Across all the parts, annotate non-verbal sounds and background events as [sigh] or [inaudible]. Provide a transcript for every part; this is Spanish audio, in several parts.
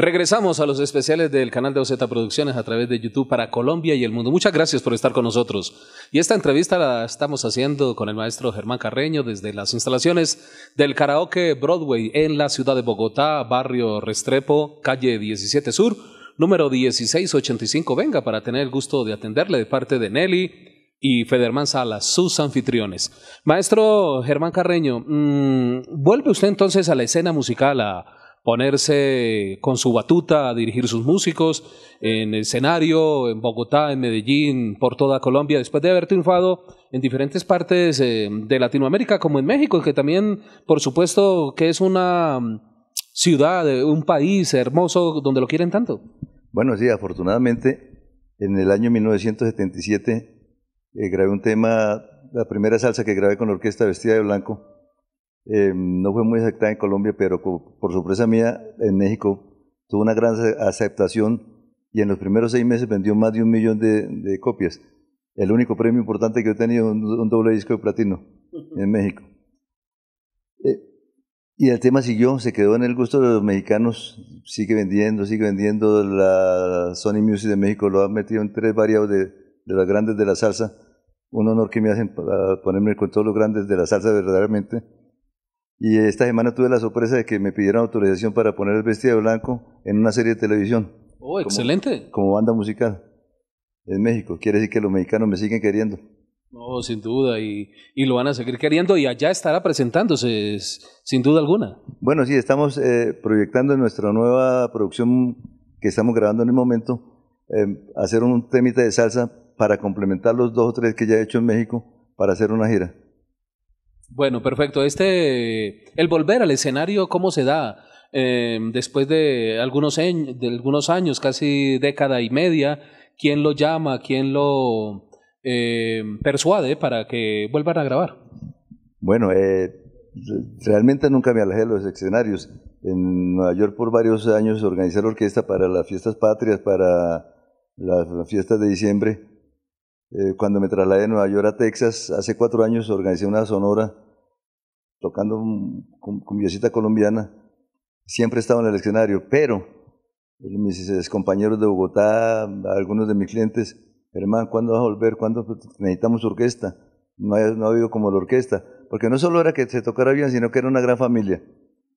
Regresamos a los especiales del canal de OZ Producciones a través de YouTube para Colombia y el mundo. Muchas gracias por estar con nosotros. Y esta entrevista la estamos haciendo con el maestro Germán Carreño desde las instalaciones del Karaoke Broadway en la ciudad de Bogotá, barrio Restrepo, calle 17 Sur, número 1685. Venga para tener el gusto de atenderle de parte de Nelly, y Federman Salas, sus anfitriones. Maestro Germán Carreño, mm, vuelve usted entonces a la escena musical, a, ponerse con su batuta a dirigir sus músicos en el escenario, en Bogotá, en Medellín, por toda Colombia, después de haber triunfado en diferentes partes eh, de Latinoamérica, como en México, que también, por supuesto, que es una mm, ciudad, eh, un país hermoso donde lo quieren tanto. Bueno, sí, afortunadamente, en el año 1977 eh, grabé un tema, la primera salsa que grabé con la orquesta vestida de blanco, Em, no fue muy aceptada en Colombia, pero por sorpresa mía, en México tuvo una gran aceptación y en los primeros seis meses vendió más de un millón de, copias. El único premio importante que he tenido, un, un doble disco de platino en México. Eh, y el tema siguió, se quedó en el gusto de los mexicanos, sigue vendiendo, sigue vendiendo. La Sony Music de México lo ha metido en tres variados de, de las grandes de la salsa. Un honor que me hacen ponerme con todos los grandes de la salsa verdaderamente. Y esta semana tuve la sorpresa de que me pidieron autorización para poner el vestido blanco en una serie de televisión. ¡Oh, excelente! Como, banda musical en México. Quiere decir que los mexicanos me siguen queriendo. No, sin duda, y, lo van a seguir queriendo y allá estará presentándose, sin duda alguna. Bueno, sí, estamos eh, proyectando en nuestra nueva producción que estamos grabando en el momento, em, hacer un temita de salsa para complementar los dos o tres que ya he hecho en México para hacer una gira. Bueno, perfecto. Este, el volver al escenario, ¿cómo se da? Em, después de algunos, de algunos años, casi década y media, ¿quién lo llama? ¿Quién lo em, persuade para que vuelvan a grabar? Bueno, eh, realmente nunca me alejé de los escenarios. En Nueva York por varios años organizé la orquesta para las fiestas patrias, para las fiestas de diciembre eh, cuando me trasladé de Nueva York a Texas, hace cuatro años organizé una sonora tocando con, cumbiosita colombiana. Siempre estaba en el escenario, pero mis compañeros de Bogotá, algunos de mis clientes, hermano, ¿cuándo vas a volver? ¿Cuándo necesitamos orquesta? No ha, habido como la orquesta. Porque no solo era que se tocara bien, sino que era una gran familia.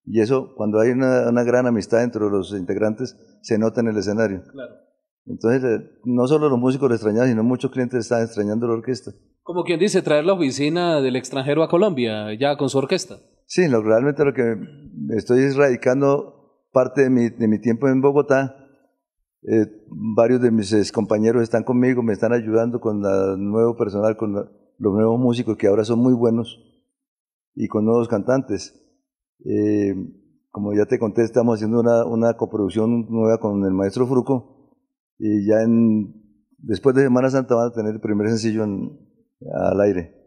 Y eso, cuando hay una, una gran amistad entre los integrantes, se nota en el escenario. Claro. Entonces, eh, no solo los músicos lo extrañaban, sino muchos clientes estaban extrañando la orquesta. Como quien dice, traer la oficina del extranjero a Colombia, ya con su orquesta. Sí, lo, realmente lo que estoy es radicando parte de mi, de mi tiempo en Bogotá. Eh, varios de mis compañeros están conmigo, me están ayudando con el nuevo personal, con los nuevos músicos que ahora son muy buenos y con nuevos cantantes. Eh, como ya te conté, estamos haciendo una, una coproducción nueva con el maestro Fruco y ya en, después de Semana Santa van a tener el primer sencillo al aire.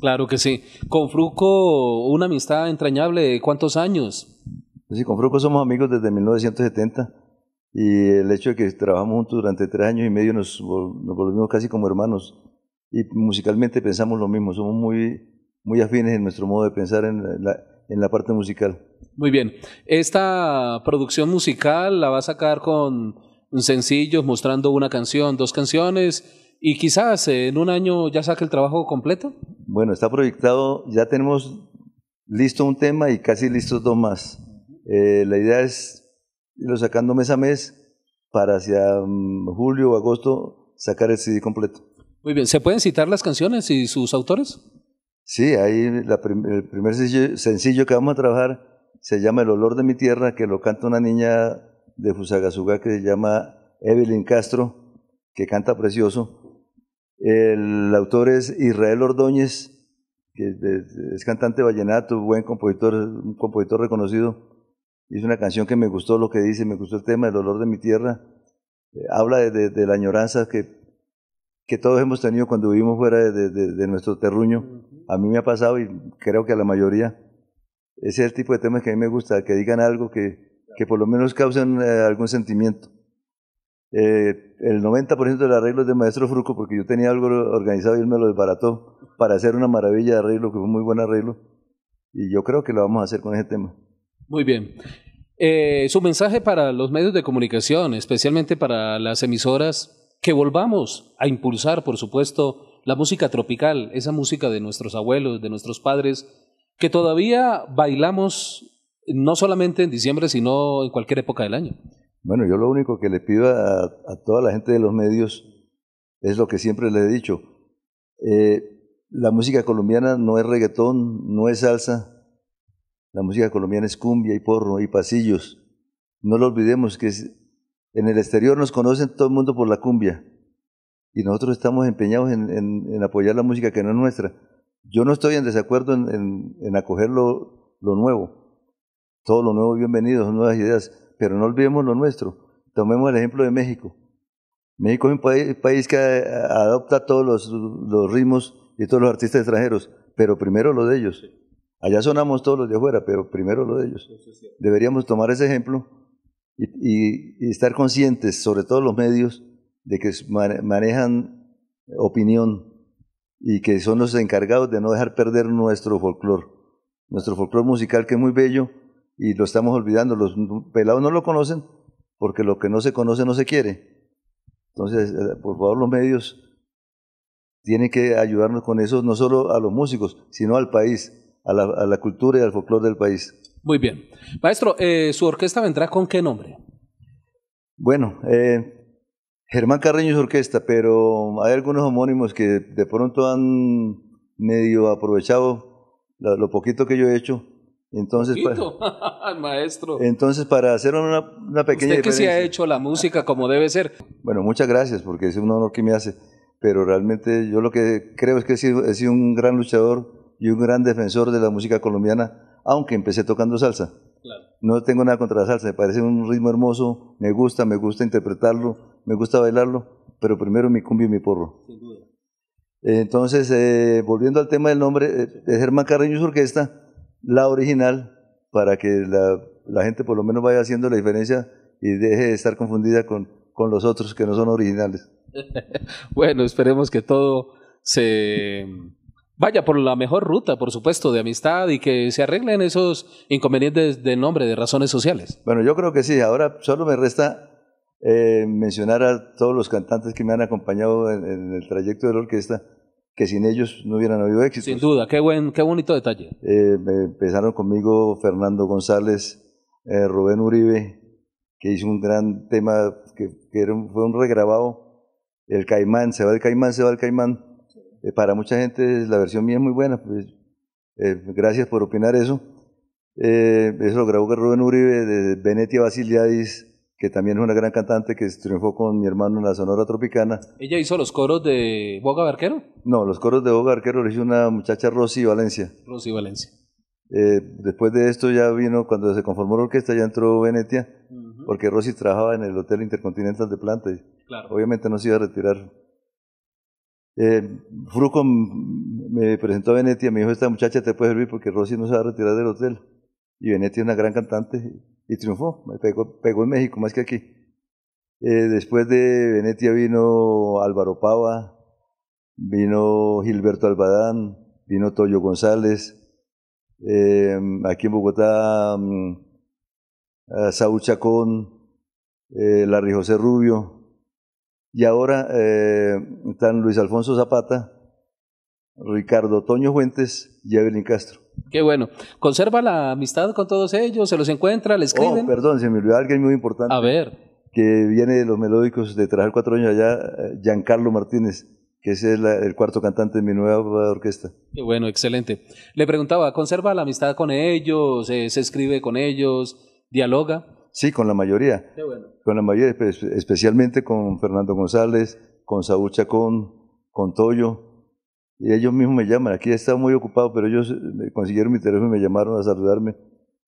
Claro que sí. Con Fruco, una amistad entrañable, ¿cuántos años? Sí, con Fruco somos amigos desde 1970 y el hecho de que trabajamos juntos durante tres años y medio nos, volvimos casi como hermanos y musicalmente pensamos lo mismo, somos muy, muy afines en nuestro modo de pensar en la, en la parte musical. Muy bien, esta producción musical la va a sacar con sencillos mostrando una canción, dos canciones y quizás en un año ya saque el trabajo completo? Bueno, está proyectado, ya tenemos listo un tema y casi listos dos más. Eh, la idea es irlo sacando mes a mes para hacia mm, julio o agosto sacar el CD completo. Muy bien, ¿se pueden citar las canciones y sus autores? Sí, ahí el primer sencillo que vamos a trabajar se llama El olor de mi tierra, que lo canta una niña de Fusagasugá que se llama Evelyn Castro, que canta precioso. El autor es Israel Ordóñez, que es cantante vallenato, buen compositor, un compositor reconocido. Hizo una canción que me gustó lo que dice, me gustó el tema, el dolor de mi tierra. Eh, habla de, la añoranza que, que todos hemos tenido cuando vivimos fuera de, de, nuestro terruño. A mí me ha pasado y creo que a la mayoría. Ese es el tipo de temas que a mí me gusta, que digan algo que, que por lo menos causen eh, algún sentimiento. Eh, el 90% de arreglo arreglos de Maestro Fruco, porque yo tenía algo organizado y él me lo desbarató para hacer una maravilla de arreglo, que fue muy buen arreglo. Y yo creo que lo vamos a hacer con ese tema. Muy bien. Eh, su mensaje para los medios de comunicación, especialmente para las emisoras, que volvamos a impulsar, por supuesto, la música tropical, esa música de nuestros abuelos, de nuestros padres, que todavía bailamos no solamente en diciembre, sino en cualquier época del año. Bueno, yo lo único que le pido a, toda la gente de los medios es lo que siempre le he dicho. Eh, la música colombiana no es reggaetón, no es salsa. La música colombiana es cumbia y porro y pasillos. No lo olvidemos que en el exterior nos conocen todo el mundo por la cumbia y nosotros estamos empeñados en, apoyar la música que no es nuestra. Yo no estoy en desacuerdo en, acoger lo nuevo, todos los nuevos bienvenidos, nuevas ideas, pero no olvidemos lo nuestro. Tomemos el ejemplo de México. México es un país, que eh, adopta todos los, ritmos y todos los artistas extranjeros, pero primero lo de ellos. Allá sonamos todos los de afuera, pero primero lo de ellos. Deberíamos tomar ese ejemplo y, estar conscientes, sobre todo los medios, de que manejan opinión y que son los encargados de no dejar perder nuestro folclore, nuestro folclore musical que es muy bello y lo estamos olvidando. Los pelados no lo conocen porque lo que no se conoce no se quiere. Entonces, eh, por favor, los medios tienen que ayudarnos con eso, no solo a los músicos, sino al país, a la, cultura y al folclore del país. Muy bien. Maestro, eh, ¿su orquesta vendrá con qué nombre? Bueno, eh, Germán Carreño es orquesta, pero hay algunos homónimos que de pronto han medio aprovechado lo poquito que yo he hecho entonces, para, pues, [laughs] Entonces, para hacer una, una pequeña... Usted que se ha hecho la música como debe ser. Bueno, muchas gracias, porque es un honor que me hace. Pero realmente yo lo que creo es que he sido, un gran luchador y un gran defensor de la música colombiana, aunque empecé tocando salsa. No tengo nada contra la salsa, me parece un ritmo hermoso, me gusta, me gusta interpretarlo, me gusta bailarlo, pero primero mi cumbia y mi porro. Sin duda. Entonces, eh, volviendo al tema del nombre, eh, Germán Carreño y orquesta la original para que la, gente por lo menos vaya haciendo la diferencia y deje de estar confundida con, con los otros que no son originales. [laughs] bueno, esperemos que todo se vaya por la mejor ruta, por supuesto, de amistad y que se arreglen esos inconvenientes de nombre, de razones sociales. Bueno, yo creo que sí. Ahora solo me resta eh, mencionar a todos los cantantes que me han acompañado en el trayecto de la orquesta que sin ellos no hubieran habido éxito. Sin duda, qué, buen, qué bonito detalle. Eh, empezaron conmigo Fernando González, eh, Rubén Uribe, que hizo un gran tema que, que era fue un regrabado, El Caimán, se va el Caimán, se va el Caimán. Eh, para mucha gente la versión mía es muy buena, pues, eh, gracias por opinar eso. Eh, eso lo grabó Rubén Uribe de Benetia Basiliadis que también es una gran cantante que triunfó con mi hermano en la Sonora Tropicana. ¿Ella hizo los coros de Boga Barquero? No, los coros de Boga Barquero los hizo una muchacha Rosy Valencia. Rosy Valencia. Eh, después de esto ya vino, cuando se conformó la orquesta, ya entró Venetia, porque Rosy trabajaba en el Hotel Intercontinental de Planta y obviamente no se iba a retirar. Eh, Fruco me presentó a Venetia, me dijo, esta muchacha te puede servir porque Rosy no se va a retirar del hotel. Y Venetia es una gran cantante, y triunfó. Pegó, pegó en México más que aquí. Eh, después de Venetia vino Álvaro Pava, vino Gilberto Albadán, vino Toyo González. Em, aquí en Bogotá, mm, Saúl Chacón, eh, Larry José Rubio. Y ahora eh, están Luis Alfonso Zapata, Ricardo Toño Fuentes y Evelyn Castro. Qué bueno. ¿Conserva la amistad con todos ellos? ¿Se los encuentra? Les escriben? Oh, perdón, se me olvidó alguien muy importante. A ver. Que viene de los melódicos de trabajar cuatro años allá, eh, Giancarlo Martínez, que es el, cuarto cantante de mi nueva orquesta. Qué bueno, excelente. Le preguntaba, ¿conserva la amistad con ellos? Eh, ¿Se escribe con ellos? ¿Dialoga? Sí, con la mayoría. Qué bueno. Con la mayoría, especialmente con Fernando González, con Saúl Chacón, con Toyo y ellos mismos me llaman, aquí he estado muy ocupado, pero ellos eh, consiguieron mi teléfono y me llamaron a saludarme.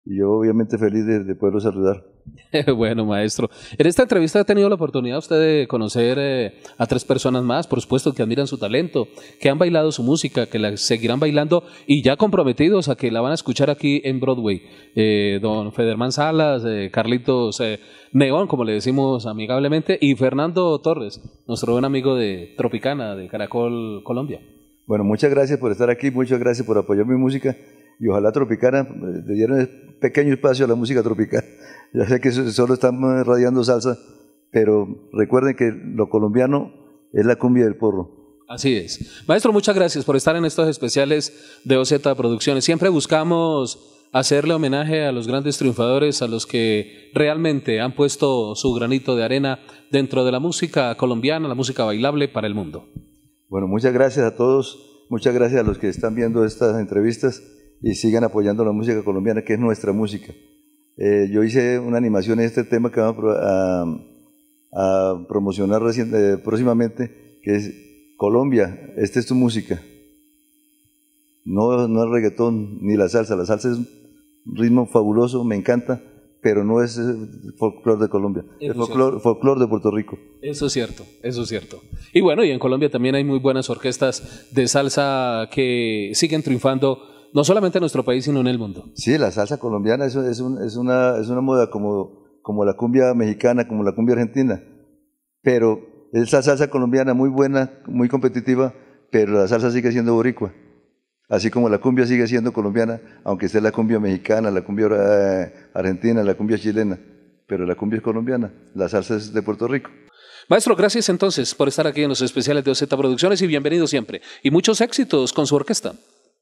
Y yo obviamente feliz de, poderlo saludar. [laughs] bueno, maestro. En esta entrevista ha tenido la oportunidad usted de conocer eh, a tres personas más, por supuesto, que admiran su talento, que han bailado su música, que la seguirán bailando y ya comprometidos a que la van a escuchar aquí en Broadway. Eh, don Federman Salas, Carlitos Neón, como le decimos amigablemente, y Fernando Torres, nuestro buen amigo de Tropicana, de Caracol Colombia. Bueno, muchas gracias por estar aquí, muchas gracias por apoyar mi música y ojalá Tropicana eh, le un pequeño espacio a la música tropical. [laughs] Ya sé que solo están radiando salsa, pero recuerden que lo colombiano es la cumbia del porro. Así es. Maestro, muchas gracias por estar en estos especiales de OZ Producciones. Siempre buscamos hacerle homenaje a los grandes triunfadores, a los que realmente han puesto su granito de arena dentro de la música colombiana, la música bailable para el mundo. Bueno, muchas gracias a todos, muchas gracias a los que están viendo estas entrevistas y sigan apoyando la música colombiana, que es nuestra música. Eh, yo hice una animación en este tema que vamos a, promocionar eh, próximamente, que es Colombia, esta es tu música. No, no el reggaetón ni la salsa, la salsa es un ritmo fabuloso, me encanta, pero no es folclore de Colombia, es folclore, folclore, de Puerto Rico. Eso es cierto, eso es cierto. Y bueno, y en Colombia también hay muy buenas orquestas de salsa que siguen triunfando, no solamente en nuestro país, sino en el mundo. Sí, la salsa colombiana es, una, es una moda como, como la cumbia mexicana, como la cumbia argentina, pero esa salsa colombiana muy buena, muy competitiva, pero la salsa sigue siendo boricua. Así como la cumbia sigue siendo colombiana, aunque sea la cumbia mexicana, la cumbia eh, argentina, la cumbia chilena, pero la cumbia es colombiana, la salsa es de Puerto Rico. Maestro, gracias entonces por estar aquí en los especiales de OZ Producciones y bienvenido siempre. Y muchos éxitos con su orquesta.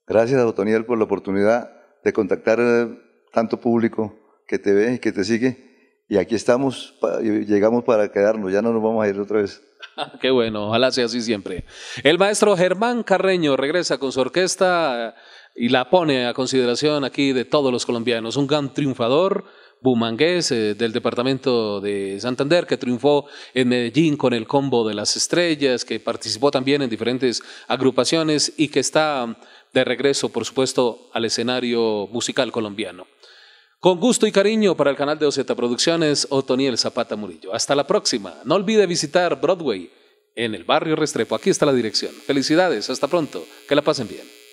Gracias a Otoniel por la oportunidad de contactar eh, tanto público que te ve y que te sigue. Y aquí estamos, llegamos para quedarnos, ya no nos vamos a ir otra vez. [laughs] Qué bueno, ojalá sea así siempre. El maestro Germán Carreño regresa con su orquesta y la pone a consideración aquí de todos los colombianos. Un gran triunfador bumangués eh, del departamento de Santander, que triunfó en Medellín con el combo de las estrellas, que participó también en diferentes agrupaciones y que está de regreso, por supuesto, al escenario musical colombiano. Con gusto y cariño para el canal de OZ Producciones, Otoniel Zapata Murillo. Hasta la próxima. No olvide visitar Broadway en el barrio Restrepo. Aquí está la dirección. Felicidades, hasta pronto. Que la pasen bien.